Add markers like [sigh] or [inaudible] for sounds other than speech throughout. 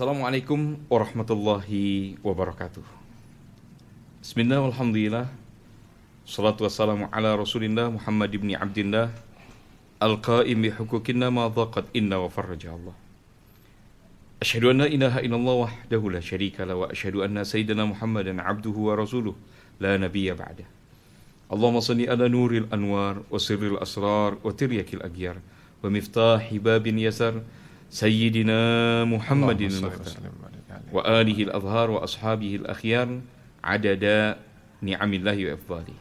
Assalamualaikum warahmatullahi wabarakatuh. Bismillah walhamdulillah. Salatu wassalamu ala Rasulillah Muhammad ibn Abdillah Al-Qaim bihukukinna ma dhaqat inna wa farraja Allah. Ashhadu an la ilaha illallah wahdahu la syarika la wa ashhadu anna sayyidina Muhammadan abduhu wa rasuluh la nabiyya ba'dah. اللهم صل على نور الأنوار وسر الأسرار وتريك الأبيار ومفتاح باب يسر سيدنا محمد المختار وآله الأظهار وأصحابه الأخيار عدد نعم الله وإفضاله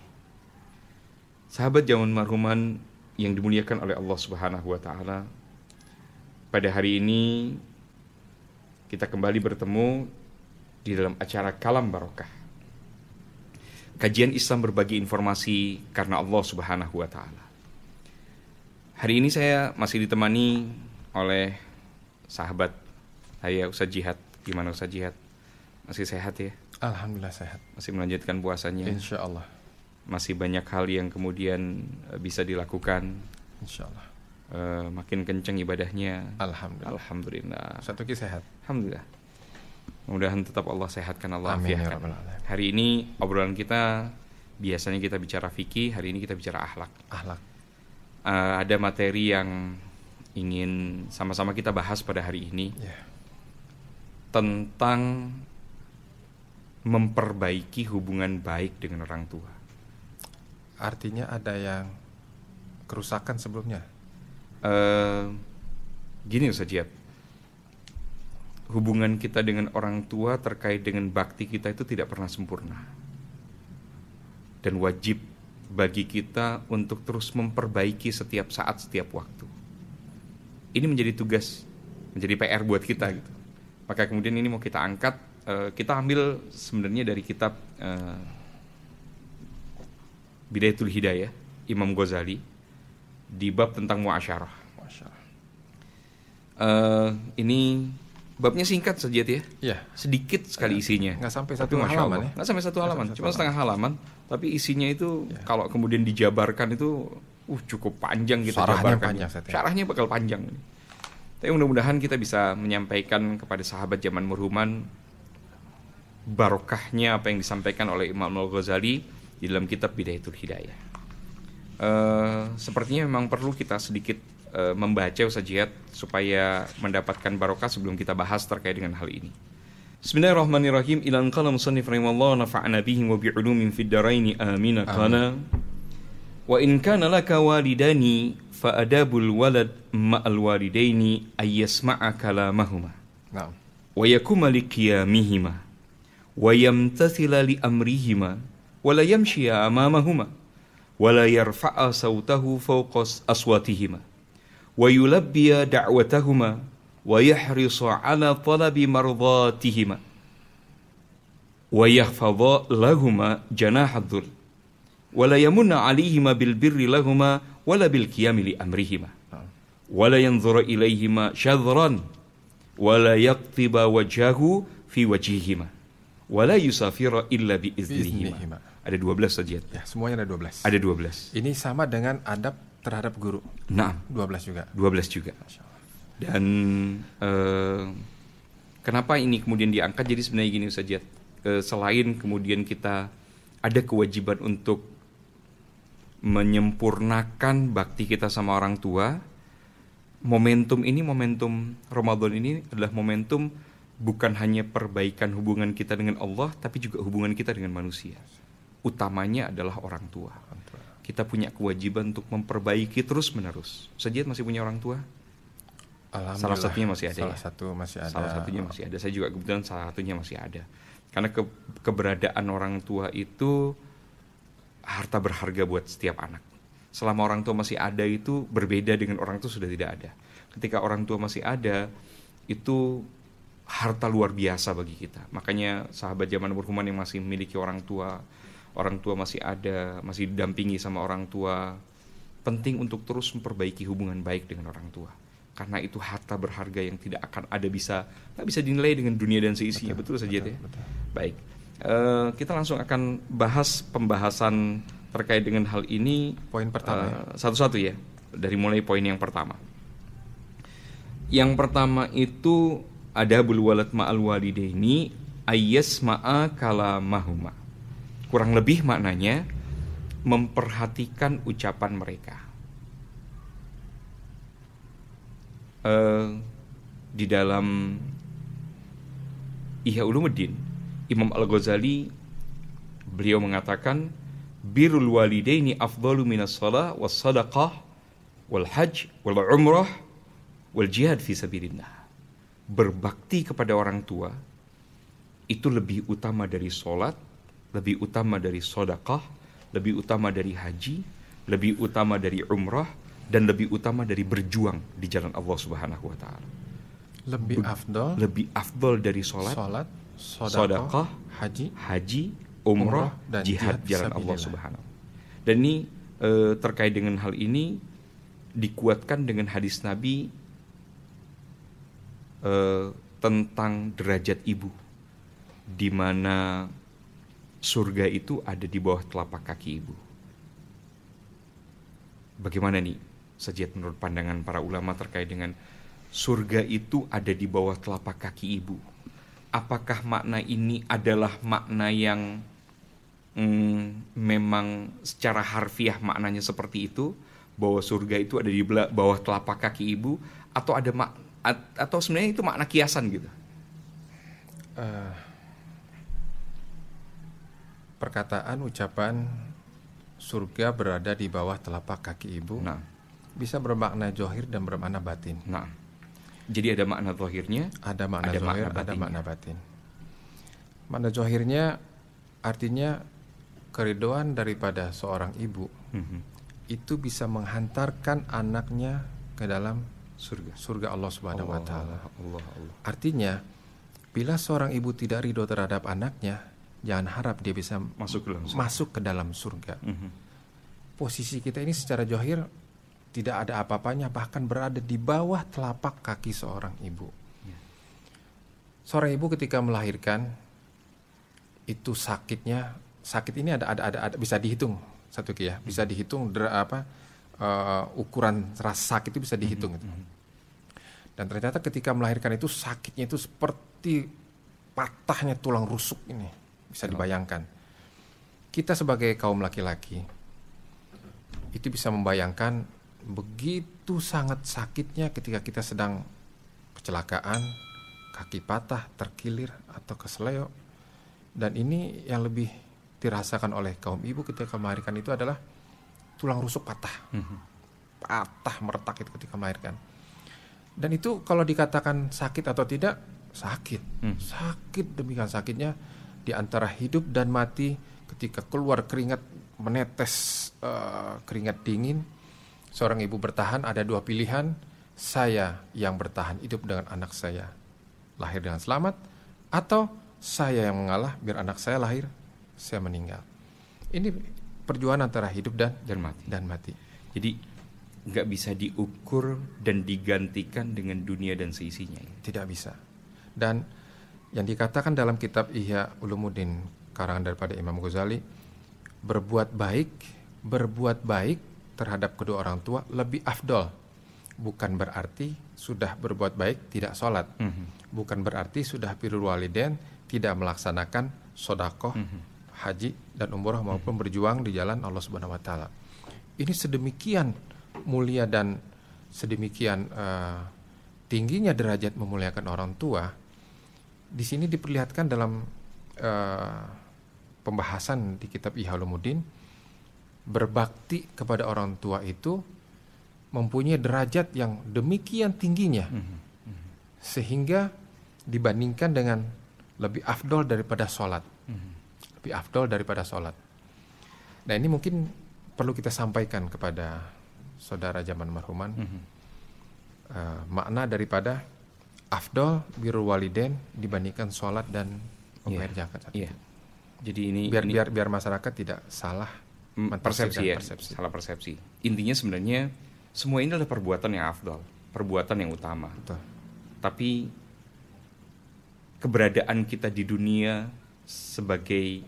Sahabat zaman marhuman yang dimuliakan oleh Allah Subhanahu wa taala. Pada hari ini kita kembali bertemu di dalam acara Kalam Barokah. Kajian Islam berbagi informasi karena Allah Subhanahu wa taala. Hari ini saya masih ditemani oleh sahabat saya usah jihad gimana usah jihad masih sehat ya alhamdulillah sehat masih melanjutkan puasanya insya Allah masih banyak hal yang kemudian eh, bisa dilakukan insya Allah uh, eh, makin kenceng ibadahnya alhamdulillah alhamdulillah satu ki sehat alhamdulillah mudah-mudahan tetap Allah sehatkan Allah Amin, ya hari ini obrolan kita biasanya kita bicara fikih hari ini kita bicara ahlak ahlak uh, ada materi yang ingin sama-sama kita bahas pada hari ini yeah. tentang memperbaiki hubungan baik dengan orang tua. Artinya ada yang kerusakan sebelumnya. Uh, gini Ustaz hubungan kita dengan orang tua terkait dengan bakti kita itu tidak pernah sempurna. Dan wajib bagi kita untuk terus memperbaiki setiap saat, setiap waktu ini menjadi tugas menjadi PR buat kita gitu maka kemudian ini mau kita angkat uh, kita ambil sebenarnya dari kitab uh, Bidayatul Hidayah Imam Ghazali di bab tentang muasyarah. Uh, ini babnya singkat saja ya. Iya. Sedikit sekali iya. isinya. Nggak sampai satu tapi halaman ya. Nggak sampai satu halaman, sampai satu cuma halaman. setengah halaman, tapi isinya itu ya. kalau kemudian dijabarkan itu uh cukup panjang kita Sarahnya jabarkan. Panjang, ya. Sarahnya bakal panjang. Tapi mudah-mudahan kita bisa menyampaikan kepada sahabat zaman murhuman barokahnya apa yang disampaikan oleh Imam Al-Ghazali di dalam kitab Bidayatul Hidayah. Uh, sepertinya memang perlu kita sedikit uh, membaca usajiat supaya mendapatkan barokah sebelum kita bahas terkait dengan hal ini. Bismillahirrahmanirrahim. Ilan qala musannif rahimallahu nafa'ana bihi wa bi'ulumin fid daraini amin. وإن كان لك والدان فأداب الولد مع الوالدين أن يسمع كلامهما نعم ويقوم لقيامهما ويمتثل لأمرهما ولا يمشي أمامهما ولا يرفع صوته فوق أصواتهما ويلبي دعوتهما ويحرص على طلب مرضاتهما ويحفظ لهما جناح الذل wala yamunna alaihima bil birri lahuma wala bil qiyami li amrihima wala yanzura ilaihima syadran wala yaqtiba wajhahu fi wajhihima wala yusafira illa bi iznihima ada 12 saja ya semuanya ada 12 ada 12 ini sama dengan adab terhadap guru nah 12 juga 12 juga dan uh, kenapa ini kemudian diangkat jadi sebenarnya gini saja uh, eh, selain kemudian kita ada kewajiban untuk menyempurnakan bakti kita sama orang tua. Momentum ini, momentum Ramadan ini adalah momentum bukan hanya perbaikan hubungan kita dengan Allah, tapi juga hubungan kita dengan manusia. Utamanya adalah orang tua. Kita punya kewajiban untuk memperbaiki terus-menerus. Sejat masih punya orang tua? Salah satunya masih ada. Salah ya? satu masih ada. Salah satunya masih ada. Saya juga kebetulan salah satunya masih ada. Karena ke keberadaan orang tua itu harta berharga buat setiap anak. Selama orang tua masih ada itu berbeda dengan orang tua sudah tidak ada. Ketika orang tua masih ada itu harta luar biasa bagi kita. Makanya sahabat zaman berhuman yang masih memiliki orang tua, orang tua masih ada, masih didampingi sama orang tua, penting untuk terus memperbaiki hubungan baik dengan orang tua. Karena itu harta berharga yang tidak akan ada bisa, nggak bisa dinilai dengan dunia dan seisinya, betul, betul saja betul, ya. Betul. Baik. Eh, kita langsung akan bahas pembahasan terkait dengan hal ini poin pertama eh, ya? satu-satu uh, ya dari mulai poin yang pertama yang pertama itu ada bulu bulwalat ma'al ini, ayas ma'a mahuma. kurang lebih maknanya memperhatikan ucapan mereka uh, di dalam Ihya Ulumuddin Imam Al-Ghazali beliau mengatakan birrul walidaini afdalu minas salah was sadaqah wal hajj wal umrah wal jihad fi sabilillah. Berbakti kepada orang tua itu lebih utama dari salat, lebih utama dari sodakah, lebih utama dari haji, lebih utama dari umrah, dan lebih utama dari berjuang di jalan Allah Subhanahu wa Ta'ala. Lebih afdol, lebih afdol dari salat. Sodakah, haji, haji, umrah, dan jihad, jihad jalan Allah Subhanahu. Dan ini e, terkait dengan hal ini dikuatkan dengan hadis Nabi e, tentang derajat ibu, di mana surga itu ada di bawah telapak kaki ibu. Bagaimana nih, sejat menurut pandangan para ulama terkait dengan surga itu ada di bawah telapak kaki ibu? apakah makna ini adalah makna yang mm, memang secara harfiah maknanya seperti itu bahwa surga itu ada di bawah telapak kaki ibu atau ada mak atau sebenarnya itu makna kiasan gitu uh, perkataan ucapan surga berada di bawah telapak kaki ibu nah. bisa bermakna johir dan bermakna batin nah jadi ada makna zahirnya, ada makna ada zahir, makna ada makna batin. Makna zahirnya artinya keridoan daripada seorang ibu mm-hmm. itu bisa menghantarkan anaknya ke dalam surga surga Allah Subhanahu wa taala. Allah, Allah. Artinya bila seorang ibu tidak ridho terhadap anaknya, jangan harap dia bisa masuk ke dalam surga. Masuk ke dalam surga. Mm-hmm. Posisi kita ini secara johir tidak ada apa-apanya bahkan berada di bawah telapak kaki seorang ibu. Ya. Seorang ibu ketika melahirkan itu sakitnya sakit ini ada ada ada, ada bisa dihitung satu ya bisa hmm. dihitung apa uh, ukuran rasa sakit itu bisa hmm, dihitung mm Dan ternyata ketika melahirkan itu sakitnya itu seperti patahnya tulang rusuk ini bisa dibayangkan. Kita sebagai kaum laki-laki itu bisa membayangkan begitu sangat sakitnya ketika kita sedang kecelakaan, kaki patah, terkilir, atau keseleo. Dan ini yang lebih dirasakan oleh kaum ibu ketika melahirkan itu adalah tulang rusuk patah. hmm Patah meretak itu ketika melahirkan. Dan itu kalau dikatakan sakit atau tidak, sakit. Mm. Sakit demikian sakitnya di antara hidup dan mati ketika keluar keringat menetes uh, keringat dingin Seorang ibu bertahan ada dua pilihan, saya yang bertahan hidup dengan anak saya lahir dengan selamat atau saya yang mengalah biar anak saya lahir saya meninggal. Ini perjuangan antara hidup dan dan mati. Dan mati. Jadi nggak bisa diukur dan digantikan dengan dunia dan seisinya. Tidak bisa. Dan yang dikatakan dalam kitab Ihya Ulumuddin karangan daripada Imam Ghazali berbuat baik, berbuat baik terhadap kedua orang tua lebih afdol. Bukan berarti sudah berbuat baik tidak sholat. Mm -hmm. Bukan berarti sudah pirul waliden tidak melaksanakan sodakoh, mm -hmm. haji, dan umroh maupun mm -hmm. berjuang di jalan Allah Subhanahu Wa Taala. Ini sedemikian mulia dan sedemikian uh, tingginya derajat memuliakan orang tua. Di sini diperlihatkan dalam uh, pembahasan di kitab Ihalumuddin berbakti kepada orang tua itu mempunyai derajat yang demikian tingginya mhm, mhm. sehingga dibandingkan dengan lebih afdol daripada sholat mhm. lebih afdol daripada sholat nah ini mungkin perlu kita sampaikan kepada saudara zaman marhuman uh, makna daripada afdol biru waliden dibandingkan sholat dan iya, membayar yeah. zakat yeah. jadi ini biar ini... biar biar masyarakat tidak salah Mm, persepsi, persepsi kan, ya, persepsi. salah persepsi. Intinya sebenarnya semua ini adalah perbuatan yang Afdal perbuatan yang utama. Betul. Tapi keberadaan kita di dunia sebagai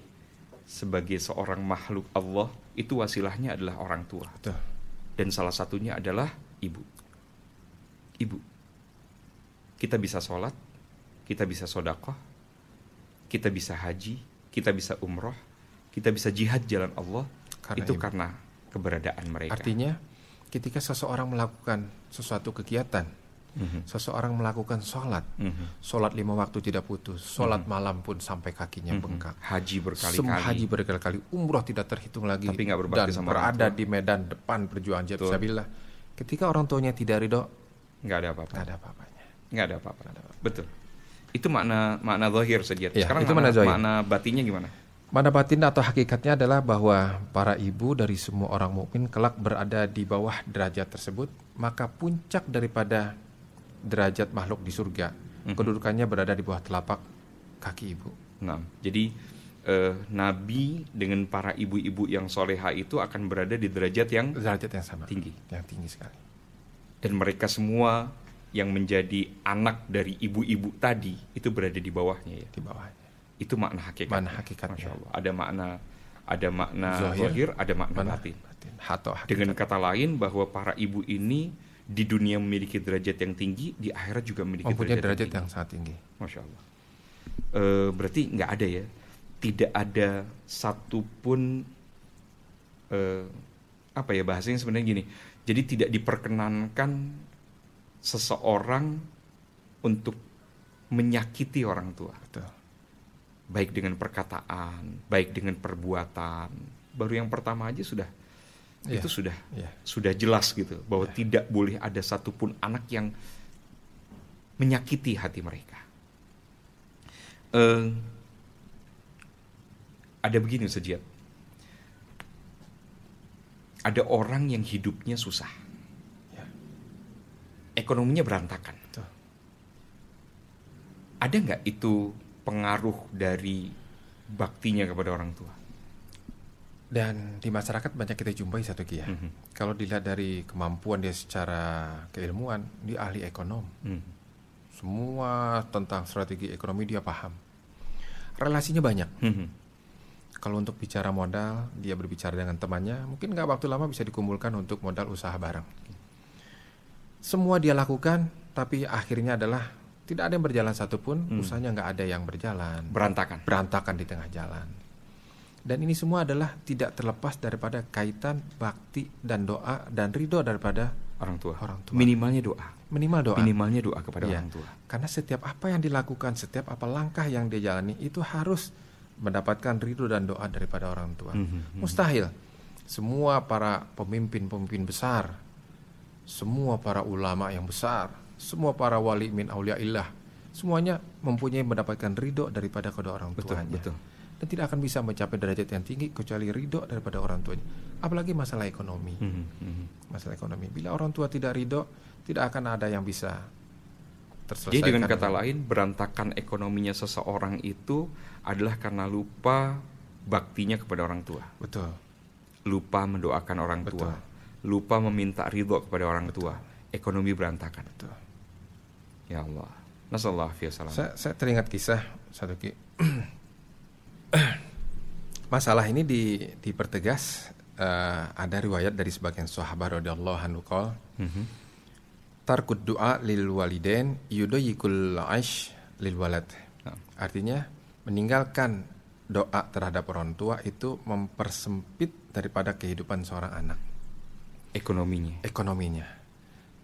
sebagai seorang makhluk Allah itu wasilahnya adalah orang tua. Betul. Dan salah satunya adalah ibu. Ibu. Kita bisa sholat, kita bisa sodakoh, kita bisa haji, kita bisa umroh, kita bisa jihad jalan Allah, karena itu karena keberadaan mereka. Artinya ketika seseorang melakukan sesuatu kegiatan, mm-hmm. seseorang melakukan sholat, mm-hmm. sholat lima waktu tidak putus, sholat mm-hmm. malam pun sampai kakinya mm-hmm. bengkak, haji berkali-kali, haji berkali-kali, umroh tidak terhitung lagi, Tapi gak dan sama berada di medan depan perjuangan Jabsabilah. Ketika orang tuanya tidak ridho, nggak ada apa-apa, nggak ada apa-apanya, nggak ada apa-apa, betul. Itu makna makna zahir saja. Ya, Sekarang itu makna, makna batinnya gimana? Mana batin atau hakikatnya adalah bahwa para ibu dari semua orang mukmin kelak berada di bawah derajat tersebut, maka puncak daripada derajat makhluk di surga mm-hmm. kedudukannya berada di bawah telapak kaki ibu. Nah, jadi eh, nabi dengan para ibu-ibu yang soleha itu akan berada di derajat yang derajat yang sama, tinggi, yang tinggi sekali. Dan mereka semua yang menjadi anak dari ibu-ibu tadi itu berada di bawahnya ya. Di bawahnya itu makna hakikat. Makna hakikat. Masya Allah. Ada makna ada makna zahir, ada makna, makna batin. batin. Hato Dengan kata lain bahwa para ibu ini di dunia memiliki derajat yang tinggi, di akhirat juga memiliki oh, derajat, derajat yang, yang sangat tinggi. Masya Allah. E, berarti nggak ada ya, tidak ada satupun e, apa ya bahasanya sebenarnya gini. Jadi tidak diperkenankan seseorang untuk menyakiti orang tua. Betul baik dengan perkataan, baik dengan perbuatan. Baru yang pertama aja sudah yeah. itu sudah yeah. sudah jelas gitu bahwa yeah. tidak boleh ada satupun anak yang menyakiti hati mereka. Uh, ada begini sejat. Ada orang yang hidupnya susah, iya. ekonominya berantakan. Ada nggak itu pengaruh dari baktinya kepada orang tua. Dan di masyarakat banyak kita jumpai satu kia. Ya. Mm -hmm. Kalau dilihat dari kemampuan dia secara keilmuan, dia ahli ekonom. Mm -hmm. Semua tentang strategi ekonomi dia paham. Relasinya banyak. Mm -hmm. Kalau untuk bicara modal, dia berbicara dengan temannya. Mungkin nggak waktu lama bisa dikumpulkan untuk modal usaha bareng. Semua dia lakukan, tapi akhirnya adalah tidak ada yang berjalan satupun, hmm. usahanya nggak ada yang berjalan. Berantakan. Berantakan di tengah jalan. Dan ini semua adalah tidak terlepas daripada kaitan bakti dan doa dan ridho daripada orang tua. Orang tua. Minimalnya doa. Minimal doa. Minimalnya doa kepada ya. orang tua. Karena setiap apa yang dilakukan, setiap apa langkah yang dia jalani itu harus mendapatkan ridho dan doa daripada orang tua. Mm -hmm. Mustahil. Semua para pemimpin-pemimpin besar, semua para ulama yang besar, semua para wali min auliaillah semuanya mempunyai mendapatkan ridho daripada kedua orang betul, tuanya. Betul. Dan tidak akan bisa mencapai derajat yang tinggi kecuali ridho daripada orang tuanya. Apalagi masalah ekonomi. Mm -hmm. Masalah ekonomi. Bila orang tua tidak ridho, tidak akan ada yang bisa terselesaikan. Jadi dengan kata lain, berantakan ekonominya seseorang itu adalah karena lupa baktinya kepada orang tua. Betul. Lupa mendoakan orang Betul. tua. Lupa meminta ridho kepada orang Betul. tua. Ekonomi berantakan. Betul. Ya Allah. Nasallahu alaihi salam. Saya, saya teringat kisah satu ki. [clears throat] Masalah ini di, dipertegas uh, ada riwayat dari sebagian sahabat radhiyallahu anhu qol. hmm Tarkud du'a lil walidain yudayikul aish lil walad. Nah. Artinya meninggalkan doa terhadap orang tua itu mempersempit daripada kehidupan seorang anak. Ekonominya. Ekonominya.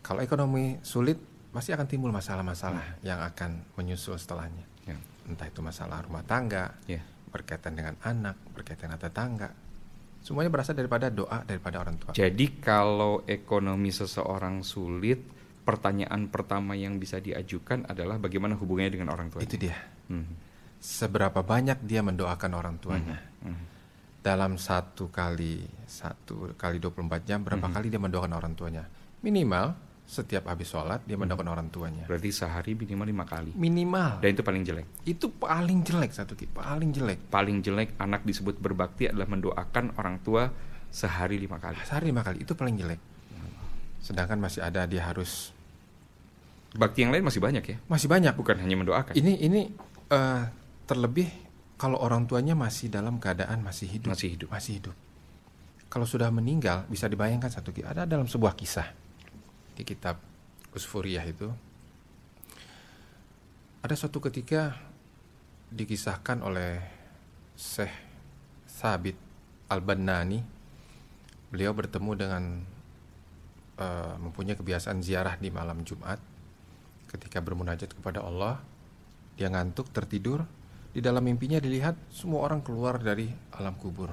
Kalau ekonomi sulit, masih akan timbul masalah-masalah hmm. yang akan menyusul setelahnya. Yeah. Entah itu masalah rumah tangga, yeah. berkaitan dengan anak, berkaitan dengan tetangga. Semuanya berasal daripada doa daripada orang tua. Jadi kalau ekonomi seseorang sulit, pertanyaan pertama yang bisa diajukan adalah bagaimana hubungannya dengan orang tua. Itu dia. Hmm. Seberapa banyak dia mendoakan orang tuanya. Hmm. Hmm. Dalam satu kali satu kali 24 jam berapa hmm. kali dia mendoakan orang tuanya? Minimal setiap habis sholat dia hmm. mendoakan hmm. orang tuanya. Berarti sehari minimal lima kali. Minimal. Dan itu paling jelek. Itu paling jelek satu paling jelek. Paling jelek anak disebut berbakti adalah mendoakan orang tua sehari lima kali. Sehari lima kali itu paling jelek. Sedangkan masih ada dia harus. Bakti yang lain masih banyak ya? Masih banyak. Bukan hanya mendoakan. Ini ini uh, terlebih kalau orang tuanya masih dalam keadaan masih hidup. Masih hidup. Masih hidup. Kalau sudah meninggal bisa dibayangkan satu ada dalam sebuah kisah di kitab Usfuriyah itu ada suatu ketika dikisahkan oleh Syekh Sabit Al-Bannani beliau bertemu dengan uh, mempunyai kebiasaan ziarah di malam Jumat ketika bermunajat kepada Allah dia ngantuk tertidur di dalam mimpinya dilihat semua orang keluar dari alam kubur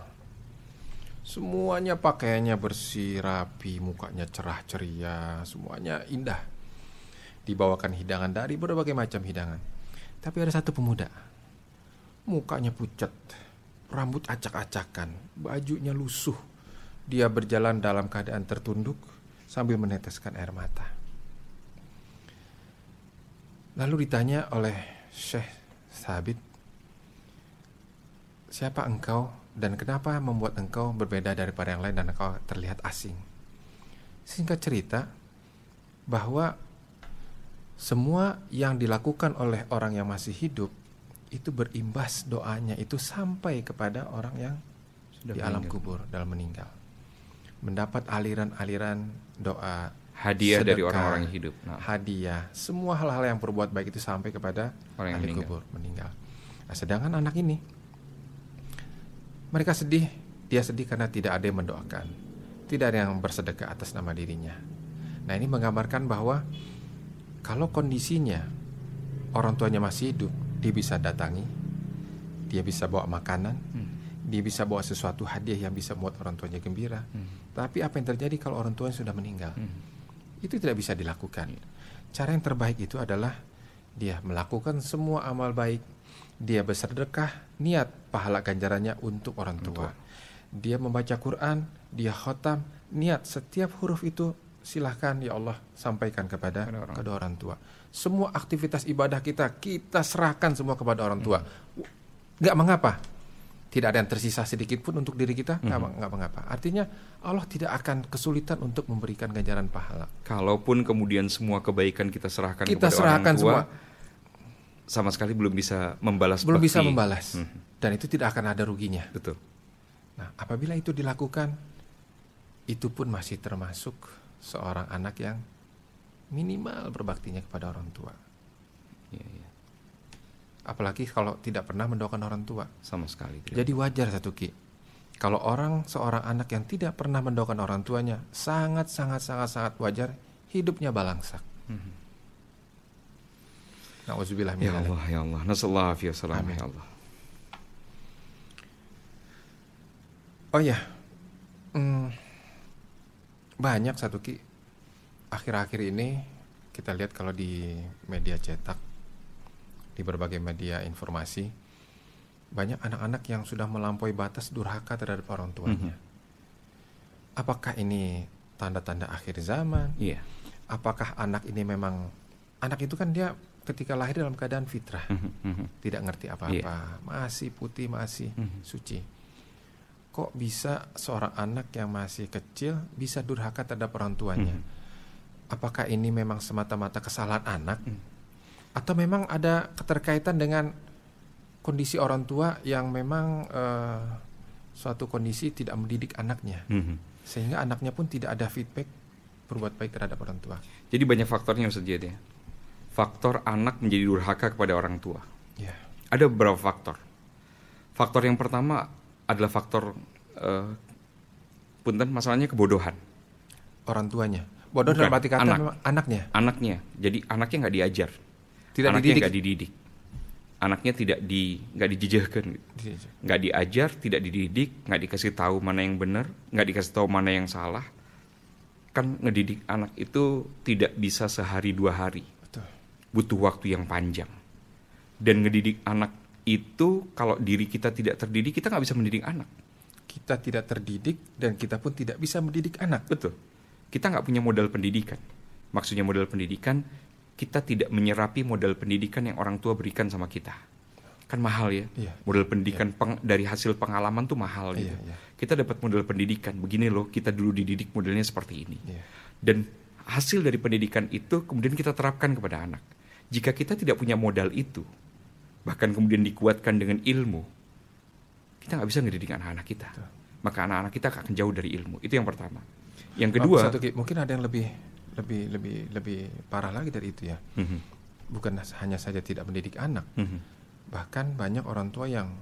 Semuanya pakaiannya bersih, rapi, mukanya cerah ceria, semuanya indah. Dibawakan hidangan dari berbagai macam hidangan. Tapi ada satu pemuda. Mukanya pucat, rambut acak-acakan, bajunya lusuh. Dia berjalan dalam keadaan tertunduk sambil meneteskan air mata. Lalu ditanya oleh Syekh Sabit, "Siapa engkau?" dan kenapa membuat engkau berbeda daripada yang lain dan engkau terlihat asing. Singkat cerita, bahwa semua yang dilakukan oleh orang yang masih hidup itu berimbas doanya itu sampai kepada orang yang Sudah di meninggal. alam kubur dalam meninggal. Mendapat aliran-aliran doa hadiah sedekah, dari orang-orang hidup. Nah. Hadiah, semua hal-hal yang berbuat baik itu sampai kepada orang yang ahli meninggal. kubur meninggal. Nah, sedangkan anak ini mereka sedih, dia sedih karena tidak ada yang mendoakan, tidak ada yang bersedekah atas nama dirinya. Nah, ini menggambarkan bahwa kalau kondisinya orang tuanya masih hidup, dia bisa datangi, dia bisa bawa makanan, hmm. dia bisa bawa sesuatu hadiah yang bisa membuat orang tuanya gembira. Hmm. Tapi apa yang terjadi kalau orang tuanya sudah meninggal? Hmm. Itu tidak bisa dilakukan. Cara yang terbaik itu adalah dia melakukan semua amal baik dia bersedekah, niat pahala ganjarannya untuk orang tua. Dia membaca Quran, dia khotam, niat setiap huruf itu silahkan ya Allah sampaikan kepada orang. kepada orang tua. Semua aktivitas ibadah kita kita serahkan semua kepada orang tua. Hmm. Gak mengapa, tidak ada yang tersisa sedikit pun untuk diri kita nggak mm -hmm. mengapa. Artinya Allah tidak akan kesulitan untuk memberikan ganjaran pahala. Kalaupun kemudian semua kebaikan kita serahkan kita kepada serahkan orang tua, semua sama sekali belum bisa membalas belum bakti. bisa membalas hmm. dan itu tidak akan ada ruginya betul nah apabila itu dilakukan itu pun masih termasuk seorang anak yang minimal berbaktinya kepada orang tua ya, ya. apalagi kalau tidak pernah mendoakan orang tua sama sekali jadi wajar satu ki kalau orang seorang anak yang tidak pernah mendoakan orang tuanya sangat sangat sangat sangat wajar hidupnya balangsak hmm Nauzubillah Ya Allah, ya Allah. Nasallahu alaihi wasallam Ya Allah. Oh ya. Hmm, banyak satu ki akhir-akhir ini kita lihat kalau di media cetak di berbagai media informasi banyak anak-anak yang sudah melampaui batas durhaka terhadap orang tuanya. Mm -hmm. Apakah ini tanda-tanda akhir zaman? Iya. Yeah. Apakah anak ini memang anak itu kan dia ketika lahir dalam keadaan fitrah, mm-hmm. tidak ngerti apa-apa, yeah. masih putih, masih mm-hmm. suci. Kok bisa seorang anak yang masih kecil bisa durhaka terhadap orang tuanya? Mm-hmm. Apakah ini memang semata-mata kesalahan anak, mm-hmm. atau memang ada keterkaitan dengan kondisi orang tua yang memang uh, suatu kondisi tidak mendidik anaknya, mm-hmm. sehingga anaknya pun tidak ada feedback berbuat baik terhadap orang tua. Jadi banyak faktornya Ustaz ya? faktor anak menjadi durhaka kepada orang tua. Yeah. Ada beberapa faktor. Faktor yang pertama adalah faktor uh, punten masalahnya kebodohan. Orang tuanya. Bodoh Bukan, dalam arti kata anak. anaknya. Anaknya. Jadi anaknya nggak diajar. Tidak anaknya dididik. Gak dididik. Anaknya tidak di nggak dijejahkan. Nggak diajar, tidak dididik, nggak dikasih tahu mana yang benar, nggak dikasih tahu mana yang salah. Kan ngedidik anak itu tidak bisa sehari dua hari butuh waktu yang panjang. Dan ngedidik anak itu kalau diri kita tidak terdidik, kita nggak bisa mendidik anak. Kita tidak terdidik dan kita pun tidak bisa mendidik anak. Betul. Kita nggak punya modal pendidikan. Maksudnya modal pendidikan, kita tidak menyerapi modal pendidikan yang orang tua berikan sama kita. Kan mahal ya. Iya, modal iya. pendidikan iya. peng, dari hasil pengalaman tuh mahal iya, gitu. Iya. Kita dapat modal pendidikan. Begini loh, kita dulu dididik modelnya seperti ini. Iya. Dan hasil dari pendidikan itu kemudian kita terapkan kepada anak. Jika kita tidak punya modal itu, bahkan kemudian dikuatkan dengan ilmu, kita nggak bisa ngedidik anak-anak kita. Maka anak-anak kita akan jauh dari ilmu. Itu yang pertama. Yang kedua, Satu, mungkin ada yang lebih lebih lebih lebih parah lagi dari itu ya. Mm-hmm. Bukan hanya saja tidak mendidik anak, mm-hmm. bahkan banyak orang tua yang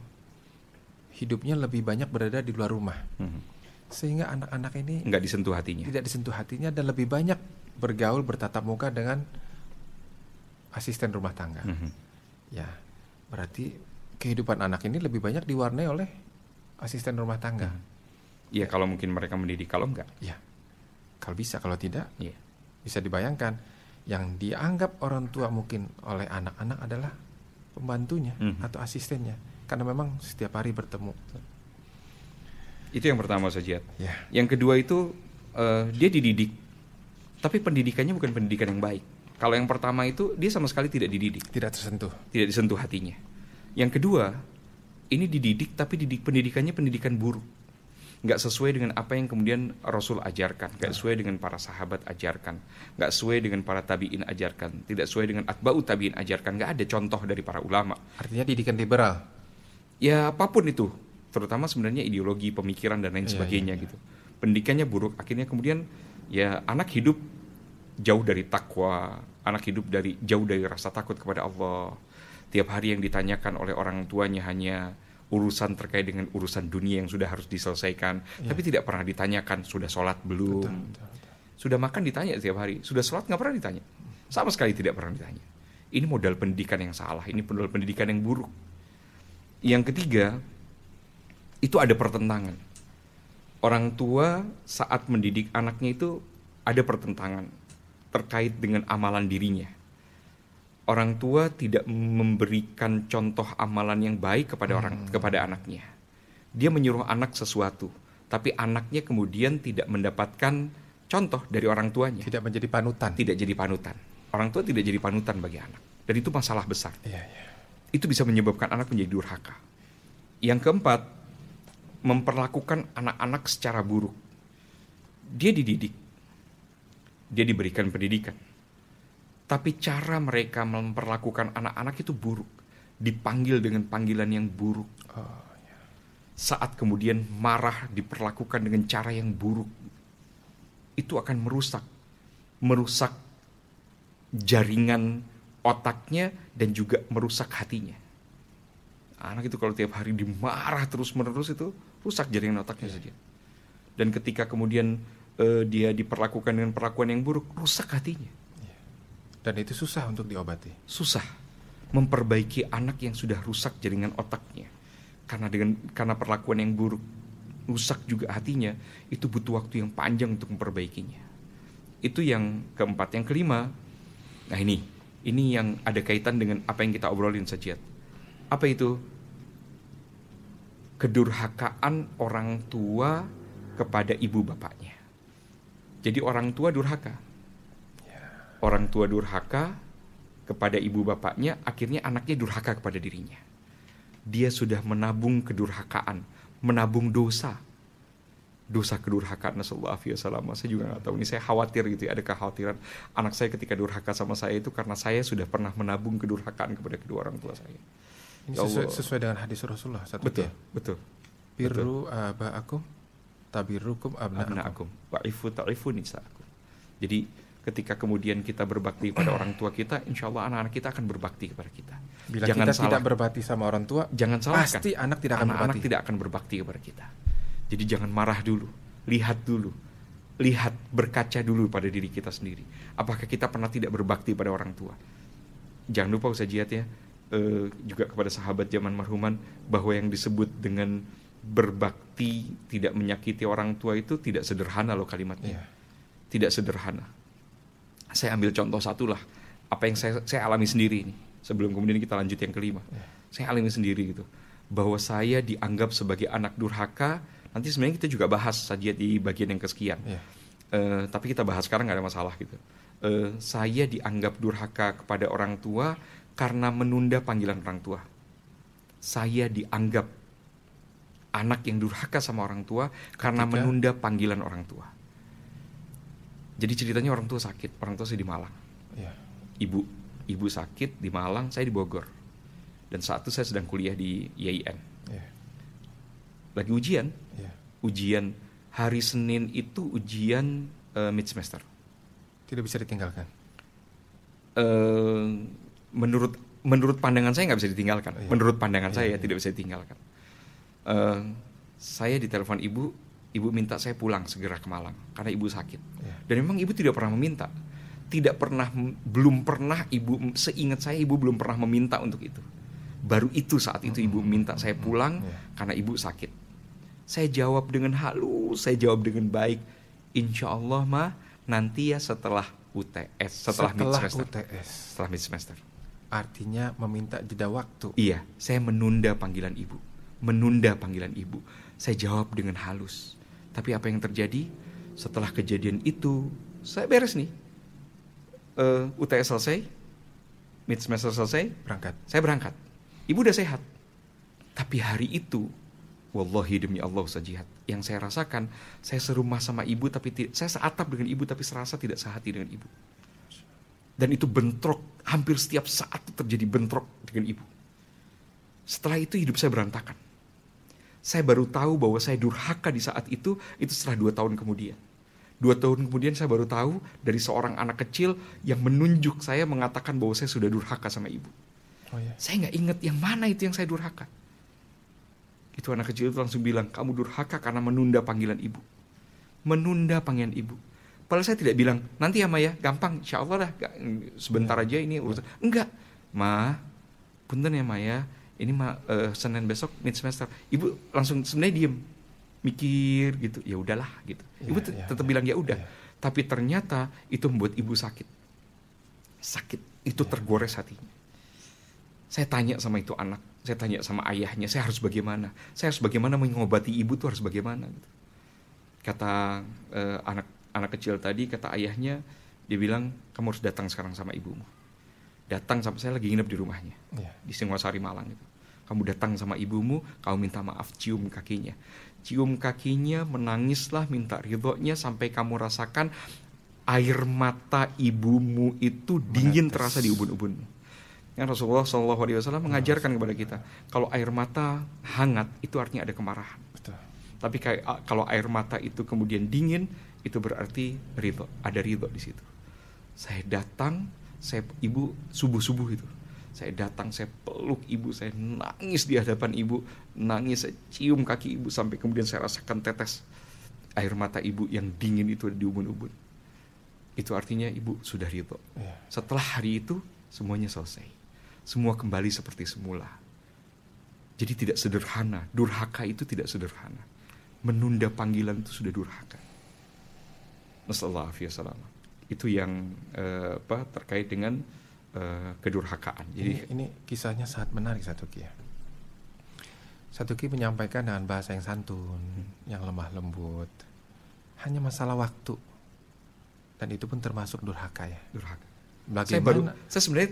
hidupnya lebih banyak berada di luar rumah, mm-hmm. sehingga anak-anak ini nggak disentuh hatinya, tidak disentuh hatinya dan lebih banyak bergaul bertatap muka dengan asisten rumah tangga. Mm -hmm. Ya, berarti kehidupan anak ini lebih banyak diwarnai oleh asisten rumah tangga. Mm-hmm. Iya, -hmm. ya. kalau mungkin mereka mendidik, kalau enggak. ya. Kalau bisa, kalau tidak, yeah. bisa dibayangkan yang dianggap orang tua mungkin oleh anak-anak adalah pembantunya mm -hmm. atau asistennya karena memang setiap hari bertemu. Itu yang pertama saja. Ya. Yeah. Yang kedua itu uh, dia dididik, tapi pendidikannya bukan pendidikan yang baik kalau yang pertama itu dia sama sekali tidak dididik, tidak tersentuh, tidak disentuh hatinya. Yang kedua, ini dididik tapi didik pendidikannya pendidikan buruk. Nggak sesuai dengan apa yang kemudian Rasul ajarkan, nggak nah. sesuai dengan para sahabat ajarkan, nggak sesuai dengan para tabiin ajarkan, tidak sesuai dengan atba'u tabiin ajarkan, nggak ada contoh dari para ulama. Artinya didikan liberal. Ya apapun itu, terutama sebenarnya ideologi, pemikiran dan lain iya, iya, sebagainya ya, ya, gitu. Pendidikannya buruk, akhirnya kemudian ya anak hidup jauh dari takwa, anak hidup dari jauh dari rasa takut kepada Allah. Tiap hari yang ditanyakan oleh orang tuanya hanya urusan terkait dengan urusan dunia yang sudah harus diselesaikan, ya. tapi tidak pernah ditanyakan sudah sholat belum, betul, betul, betul. sudah makan ditanya tiap hari, sudah sholat nggak pernah ditanya, sama sekali tidak pernah ditanya. Ini modal pendidikan yang salah, ini modal pendidikan yang buruk. Yang ketiga, itu ada pertentangan. Orang tua saat mendidik anaknya itu ada pertentangan terkait dengan amalan dirinya. Orang tua tidak memberikan contoh amalan yang baik kepada orang hmm. kepada anaknya. Dia menyuruh anak sesuatu, tapi anaknya kemudian tidak mendapatkan contoh dari orang tuanya. Tidak menjadi panutan. Tidak jadi panutan. Orang tua tidak jadi panutan bagi anak. Dan itu masalah besar. Iya, iya. Itu bisa menyebabkan anak menjadi durhaka. Yang keempat, memperlakukan anak-anak secara buruk. Dia dididik dia diberikan pendidikan. Tapi cara mereka memperlakukan anak-anak itu buruk. Dipanggil dengan panggilan yang buruk. Saat kemudian marah diperlakukan dengan cara yang buruk. Itu akan merusak. Merusak jaringan otaknya dan juga merusak hatinya. Anak itu kalau tiap hari dimarah terus-menerus itu rusak jaringan otaknya saja. Dan ketika kemudian uh, dia diperlakukan dengan perlakuan yang buruk, rusak hatinya. Iya. Dan itu susah untuk diobati. Susah memperbaiki anak yang sudah rusak jaringan otaknya karena dengan karena perlakuan yang buruk rusak juga hatinya itu butuh waktu yang panjang untuk memperbaikinya. Itu yang keempat, yang kelima. Nah ini ini yang ada kaitan dengan apa yang kita obrolin sajiat. Apa itu? Kedurhakaan orang tua kepada ibu bapaknya. Jadi orang tua durhaka. Orang tua durhaka kepada ibu bapaknya, akhirnya anaknya durhaka kepada dirinya. Dia sudah menabung kedurhakaan, menabung dosa. Dosa kedurhakaan Rasulullah SAW. Saya juga nggak tahu, ini saya khawatir gitu ya, ada kekhawatiran anak saya ketika durhaka sama saya itu karena saya sudah pernah menabung kedurhakaan kepada kedua orang tua saya. Ini ya sesuai, sesuai dengan hadis Rasulullah. Satu betul, ya? betul. Birru aba'akum tabirukum abna'akum wa ifu ta'ifu nisa'akum. Jadi ketika kemudian kita berbakti pada [clears throat] orang tua kita, insya Allah anak-anak kita akan berbakti kepada kita. Bila jangan kita salah, tidak berbakti sama orang tua, jangan salah kan? pasti anak tidak akan anak -anak berbakti. tidak akan berbakti kepada kita. Jadi jangan marah dulu, lihat dulu, lihat berkaca dulu pada diri kita sendiri. Apakah kita pernah tidak berbakti pada orang tua? Jangan lupa usah Jihad ya, e, juga kepada sahabat zaman marhuman bahwa yang disebut dengan berbak tidak menyakiti orang tua itu tidak sederhana loh kalimatnya. Yeah. Tidak sederhana. Saya ambil contoh satu lah, apa yang saya, saya alami sendiri ini. Sebelum kemudian kita lanjut yang kelima. Yeah. Saya alami sendiri gitu. Bahwa saya dianggap sebagai anak durhaka, nanti sebenarnya kita juga bahas saja di bagian yang kesekian. Yeah. Iya. Uh, tapi kita bahas sekarang nggak ada masalah gitu. Uh, saya dianggap durhaka kepada orang tua karena menunda panggilan orang tua. Saya dianggap anak yang durhaka sama orang tua karena menunda panggilan orang tua. Jadi ceritanya orang tua sakit, orang tua saya di Malang. Ya. Ibu ibu sakit di Malang, saya di Bogor. Dan saat itu saya sedang kuliah di YIN. Ya. Lagi ujian. ya. Ujian hari Senin itu ujian uh, mid semester. Tidak bisa ditinggalkan. Uh, menurut menurut pandangan saya nggak bisa ditinggalkan. Ya. Menurut pandangan ya, saya ya tidak bisa ditinggalkan. Eh, saya ditelepon ibu ibu minta saya pulang segera ke Malang karena ibu sakit yeah. dan memang ibu tidak pernah meminta tidak pernah belum pernah ibu seingat saya ibu belum pernah meminta untuk itu baru itu saat itu ibu minta saya pulang yeah. karena ibu sakit saya jawab dengan halus saya jawab dengan baik insya Allah mah nanti ya setelah UTS setelah, setelah mid semester UTS. setelah mid semester artinya meminta jeda waktu iya saya menunda panggilan ibu menunda panggilan ibu. Saya jawab dengan halus. Tapi apa yang terjadi? Setelah kejadian itu, saya beres nih. Uh, eh, UTS selesai, mid semester selesai, berangkat. Saya berangkat. Ibu udah sehat. Tapi hari itu, wallahi demi Allah sajihat. Yang saya rasakan, saya serumah sama ibu tapi saya seatap dengan ibu tapi serasa tidak sehati dengan ibu. Dan itu bentrok hampir setiap saat terjadi bentrok dengan ibu. Setelah itu hidup saya berantakan. Saya baru tahu bahwa saya durhaka di saat itu, itu setelah dua tahun kemudian. Dua tahun kemudian saya baru tahu dari seorang anak kecil yang menunjuk saya mengatakan bahwa saya sudah durhaka sama ibu. Oh, yeah. Saya nggak ingat yang mana itu yang saya durhaka. Itu anak kecil itu langsung bilang, kamu durhaka karena menunda panggilan ibu. Menunda panggilan ibu. Padahal saya tidak bilang, nanti ya Maya, gampang, insya Allah lah, sebentar aja ini urusan. Enggak, Ma, punten ya Maya, ini mah eh, uh, Senin besok mid semester ibu langsung sebenarnya diem mikir gitu ya udahlah gitu iya, ibu yeah, tetap yeah, bilang ya udah yeah. tapi ternyata itu membuat ibu sakit sakit itu yeah. tergores hatinya saya tanya sama itu anak saya tanya sama ayahnya saya harus bagaimana saya harus bagaimana mengobati ibu tuh harus bagaimana gitu kata uh, anak anak kecil tadi kata ayahnya dia bilang kamu harus datang sekarang sama ibumu datang sampai saya lagi nginep di rumahnya yeah. di Singosari Malang gitu kamu datang sama ibumu, kamu minta maaf, cium kakinya. Cium kakinya, menangislah, minta ridhonya sampai kamu rasakan air mata ibumu itu dingin terasa di ubun ubun kan Yang Rasulullah Shallallahu Alaihi Wasallam mengajarkan kepada kita, kalau air mata hangat itu artinya ada kemarahan. Betul. Tapi kalau air mata itu kemudian dingin, itu berarti ridho, ada ridho di situ. Saya datang, saya ibu subuh-subuh itu saya datang, saya peluk ibu, saya nangis di hadapan ibu, nangis, saya cium kaki ibu sampai kemudian saya rasakan tetes air mata ibu yang dingin itu di ubun-ubun. Itu artinya ibu sudah ridho. Iya. Setelah hari itu semuanya selesai. Semua kembali seperti semula. Jadi tidak sederhana, durhaka itu tidak sederhana. Menunda panggilan itu sudah durhaka. Nasallahu alaihi Itu yang eh, apa terkait dengan Eh, kedurhakaan. Jadi ini, ini kisahnya sangat menarik Satuki ya. Satuki menyampaikan dengan bahasa yang santun, hmm. yang lemah lembut. Hanya masalah waktu. Dan itu pun termasuk durhaka ya. Durhaka. Bagaimana? Saya baru, saya sebenarnya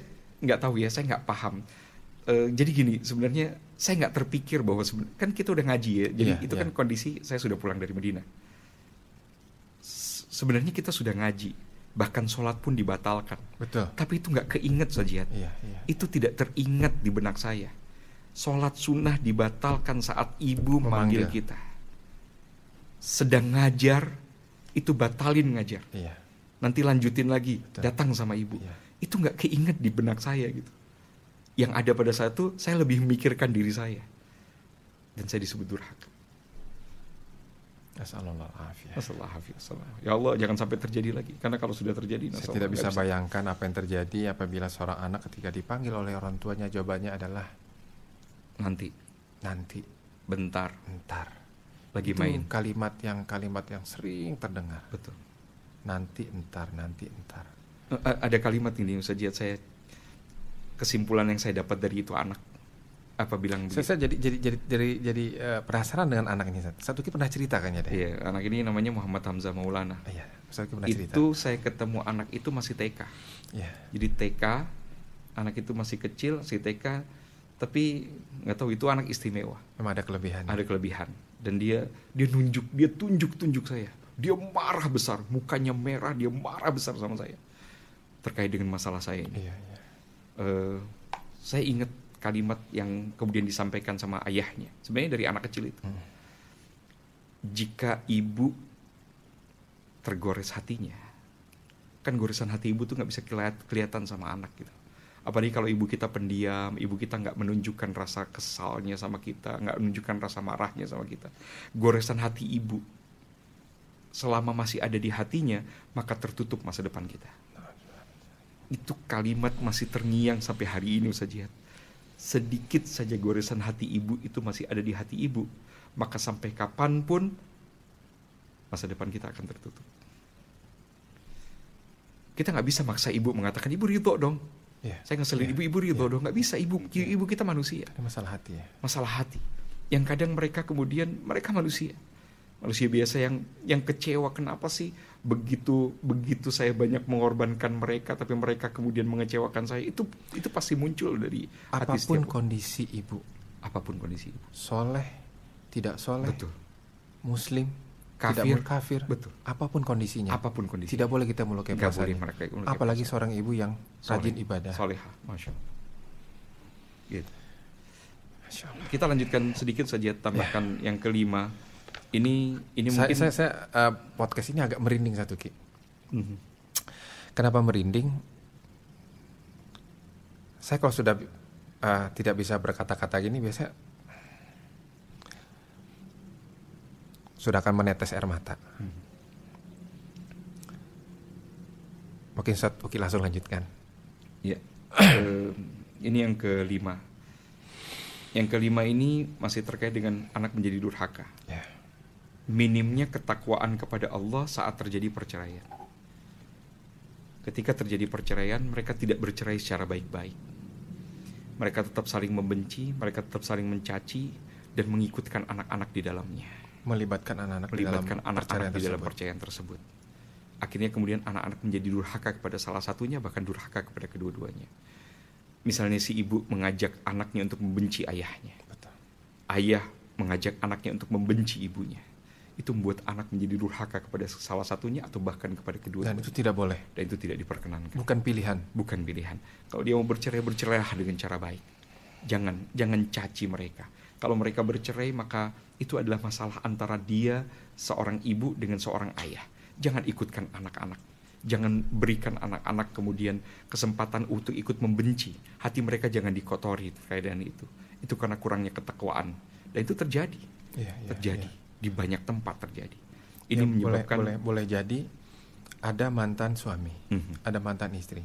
nggak tahu ya, saya nggak paham. E, jadi gini, sebenarnya saya nggak terpikir bahwa kan kita udah ngaji ya. Jadi yeah, itu yeah. kan iya. kondisi saya sudah pulang dari Medina. Sebenarnya kita sudah ngaji bahkan sholat pun dibatalkan. Betul. Tapi itu nggak keinget saja. Iya, iya. Itu tidak teringat di benak saya. Sholat sunnah dibatalkan saat ibu memanggil kita. Sedang ngajar itu batalin ngajar. Iya. Nanti lanjutin lagi Betul. datang sama ibu. Iya. Itu nggak keinget di benak saya gitu. Yang ada pada saat itu saya lebih memikirkan diri saya dan saya disebut durhaka. Ya Allah jangan sampai terjadi lagi karena kalau sudah terjadi Saya tidak bisa, bisa bayangkan apa yang terjadi apabila seorang anak ketika dipanggil oleh orang tuanya jawabannya adalah nanti nanti bentar bentar lagi Itu main kalimat yang kalimat yang sering terdengar betul nanti entar nanti entar eh, eh, ada kalimat ini Ustaz Jihad saya kesimpulan yang saya dapat dari itu anak apa bilang saya, saya jadi jadi jadi jadi jadi uh, penasaran dengan anak ini satu kita pernah cerita kan ya iya anak ini namanya Muhammad Hamzah Maulana iya satu pernah itu cerita saya ketemu anak itu masih TK iya jadi TK anak itu masih kecil si TK tapi nggak tahu itu anak istimewa memang ada kelebihan ada kelebihan dan dia dia nunjuk dia tunjuk tunjuk saya dia marah besar mukanya merah dia marah besar sama saya terkait dengan masalah saya ini iya, iya. Uh, saya ingat kalimat yang kemudian disampaikan sama ayahnya sebenarnya dari anak kecil itu hmm. jika ibu tergores hatinya kan goresan hati ibu tuh nggak bisa kelihatan sama anak gitu apalagi kalau ibu kita pendiam ibu kita nggak menunjukkan rasa kesalnya sama kita nggak menunjukkan rasa marahnya sama kita goresan hati ibu selama masih ada di hatinya maka tertutup masa depan kita nah, itu kalimat masih terngiang sampai hari ini Ustaz Jihad sedikit saja goresan hati ibu itu masih ada di hati ibu, maka sampai kapanpun masa depan kita akan tertutup. Kita nggak bisa maksa ibu mengatakan ibu ridho dong. Yeah. Saya ngeselin yeah. ibu, ibu ridho yeah. dong. Nggak bisa ibu, yeah. ibu kita manusia. Ada masalah hati ya. Masalah hati. Yang kadang mereka kemudian mereka manusia manusia biasa yang yang kecewa kenapa sih begitu begitu saya banyak mengorbankan mereka tapi mereka kemudian mengecewakan saya itu itu pasti muncul dari apapun hati kondisi ibu apapun kondisi ibu soleh tidak soleh betul muslim kafir tidak kafir betul apapun kondisinya apapun kondisi tidak boleh kita melukai mereka apalagi seorang ibu yang soleh, rajin ibadah soleha masya allah gitu. kita lanjutkan sedikit saja tambahkan yeah. yang kelima ini ini saya, mungkin saya, saya uh, podcast ini agak merinding satu ki. Mm-hmm. Kenapa merinding? Saya kalau sudah uh, tidak bisa berkata-kata gini biasanya sudah akan menetes air mata. Mm-hmm. Mungkin saat oke langsung lanjutkan. Ya, uh, ini yang kelima. Yang kelima ini masih terkait dengan anak menjadi durhaka. Yeah minimnya ketakwaan kepada Allah saat terjadi perceraian. Ketika terjadi perceraian, mereka tidak bercerai secara baik-baik. Mereka tetap saling membenci, mereka tetap saling mencaci dan mengikutkan anak-anak di dalamnya. Melibatkan anak-anak di dalam anak-anak perceraian di dalam perceraian tersebut. Akhirnya kemudian anak-anak menjadi durhaka kepada salah satunya bahkan durhaka kepada kedua-duanya. Misalnya si ibu mengajak anaknya untuk membenci ayahnya. Ayah mengajak anaknya untuk membenci ibunya itu membuat anak menjadi durhaka kepada salah satunya atau bahkan kepada kedua dan itu tidak boleh dan itu tidak diperkenankan bukan pilihan bukan pilihan kalau dia mau bercerai bercerai dengan cara baik jangan jangan caci mereka kalau mereka bercerai maka itu adalah masalah antara dia seorang ibu dengan seorang ayah jangan ikutkan anak-anak jangan berikan anak-anak kemudian kesempatan untuk ikut membenci hati mereka jangan dikotori keadaan itu itu karena kurangnya ketakwaan dan itu terjadi Ya, ya, terjadi Ya di banyak tempat terjadi. Ini ya, menyebabkan boleh, boleh boleh jadi ada mantan suami, mm-hmm. ada mantan istri.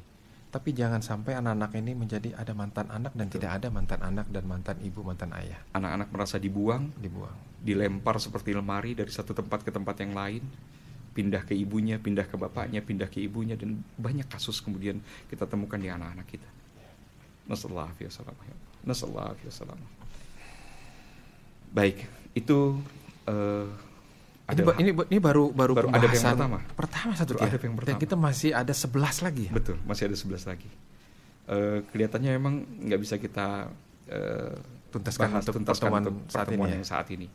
Tapi jangan sampai anak-anak ini menjadi ada mantan anak dan Betul. tidak ada mantan anak dan mantan ibu, mantan ayah. Anak-anak merasa dibuang, dibuang, dilempar seperti lemari dari satu tempat ke tempat yang lain, pindah ke ibunya, pindah ke bapaknya, pindah ke ibunya dan banyak kasus kemudian kita temukan di anak-anak kita. Nasallahu alaihi wasallam. Baik, itu uh, ini, ini ini baru baru, baru ada yang pertama. Pertama satu baru yang pertama. Dan kita masih ada sebelas lagi ya. Betul, masih ada sebelas lagi. Uh, kelihatannya memang nggak bisa kita uh, tuntaskan bahas, untuk tuntaskan pertemuan, untuk pertemuan saat ini, ya. yang ya? saat ini.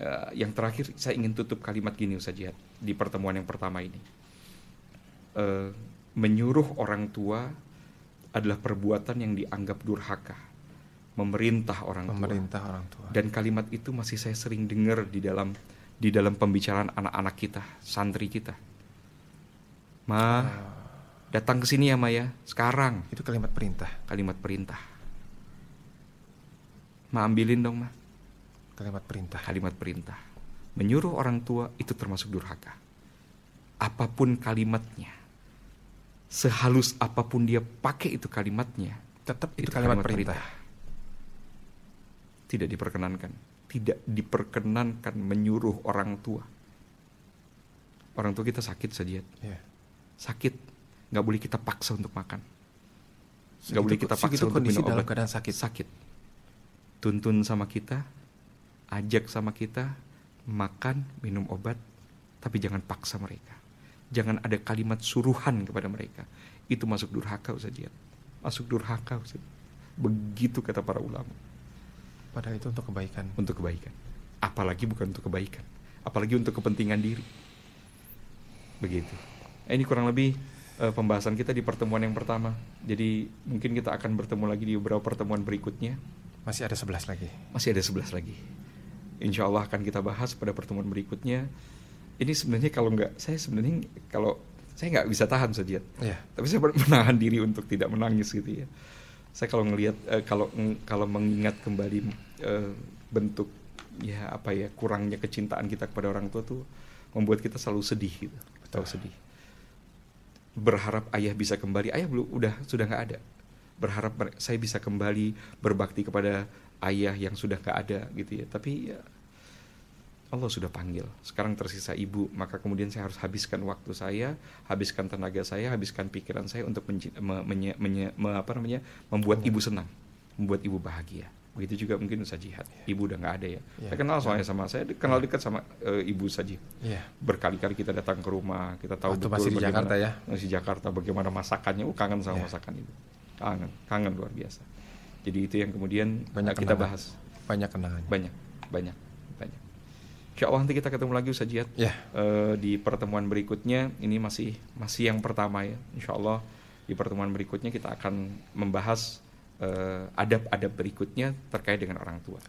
Uh, yang terakhir saya ingin tutup kalimat gini Ustaz di pertemuan yang pertama ini. Uh, menyuruh orang tua adalah perbuatan yang dianggap durhaka memerintah orang memerintah tua. orang tua. Dan kalimat itu masih saya sering dengar di dalam di dalam pembicaraan anak-anak kita, santri kita. Ma, uh, datang ke sini ya Maya, sekarang. Itu kalimat perintah. Kalimat perintah. Ma ambilin dong, Ma. Kalimat perintah. Kalimat perintah. Menyuruh orang tua itu termasuk durhaka. Apapun kalimatnya, sehalus apapun dia pakai itu kalimatnya, tetap itu, itu kalimat, kalimat perintah. perintah tidak diperkenankan. Tidak diperkenankan menyuruh orang tua. Orang tua kita sakit saja. Iya. Yeah. Sakit. Gak boleh kita paksa untuk makan. Segitu, Nggak boleh kita paksa untuk minum obat. keadaan sakit. Sakit. Tuntun sama kita, ajak sama kita, makan, minum obat, tapi jangan paksa mereka. Jangan ada kalimat suruhan kepada mereka. Itu masuk durhaka Ustaz Jihad. Masuk durhaka Ustaz. Begitu kata para ulama. Padahal itu untuk kebaikan. Untuk kebaikan. Apalagi bukan untuk kebaikan. Apalagi untuk kepentingan diri. Begitu. Eh, ini kurang lebih uh, pembahasan kita di pertemuan yang pertama. Jadi mungkin kita akan bertemu lagi di beberapa pertemuan berikutnya. Masih ada sebelas lagi. Masih ada sebelas lagi. Insya Allah akan kita bahas pada pertemuan berikutnya. Ini sebenarnya kalau nggak, saya sebenarnya kalau saya nggak bisa tahan saja. Iya. Yeah. Tapi saya [laughs] menahan diri untuk tidak menangis gitu ya saya kalau ngelihat uh, kalau kalau mengingat kembali uh, bentuk ya apa ya kurangnya kecintaan kita kepada orang tua tuh membuat kita selalu sedih gitu atau sedih berharap ayah bisa kembali ayah belum udah sudah nggak ada berharap saya bisa kembali berbakti kepada ayah yang sudah nggak ada gitu ya tapi ya, Allah sudah panggil. Sekarang tersisa ibu, maka kemudian saya harus habiskan waktu saya, habiskan tenaga saya, habiskan pikiran saya untuk me- menye, menye, me, apa namanya, membuat ibu senang, membuat ibu bahagia. Begitu juga mungkin usaha jihad. Ibu udah nggak ada ya. Yeah. Saya kenal soalnya yeah. sama saya kenal ya. dekat sama uh, ibu saja. Ya. Yeah. Berkali-kali kita datang ke rumah, kita tahu betul masih di Jakarta ya. Masih Jakarta bagaimana masakannya. Uh, kangen sama yeah. masakan ibu. Kangen, kangen luar biasa. Jadi itu yang kemudian banyak kita kenangan. bahas. Banyak kenangan. Banyak, banyak. Insya Allah nanti kita ketemu lagi Ustaz Jihad yeah. Ya. uh, di pertemuan berikutnya. Ini masih masih yang pertama ya. Insya Allah di pertemuan berikutnya kita akan membahas eh, adab-adab uh, berikutnya terkait dengan orang tua.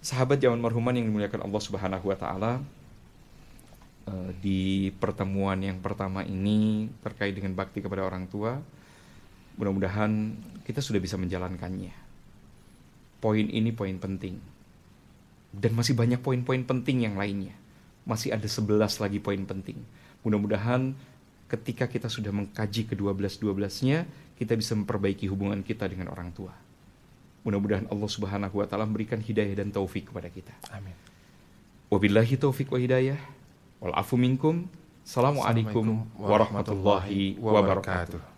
Sahabat zaman marhuman yang dimuliakan Allah Subhanahu wa taala uh, di pertemuan yang pertama ini terkait dengan bakti kepada orang tua, mudah-mudahan kita sudah bisa menjalankannya. Poin ini poin penting dan masih banyak poin-poin penting yang lainnya. Masih ada sebelas lagi poin penting. Mudah-mudahan ketika kita sudah mengkaji ke belas dua belasnya, kita bisa memperbaiki hubungan kita dengan orang tua. Mudah-mudahan Allah Subhanahu wa taala memberikan hidayah dan taufik kepada kita. Amin. Wabillahi taufik wa hidayah. Wal minkum. Assalamualaikum warahmatullahi wabarakatuh.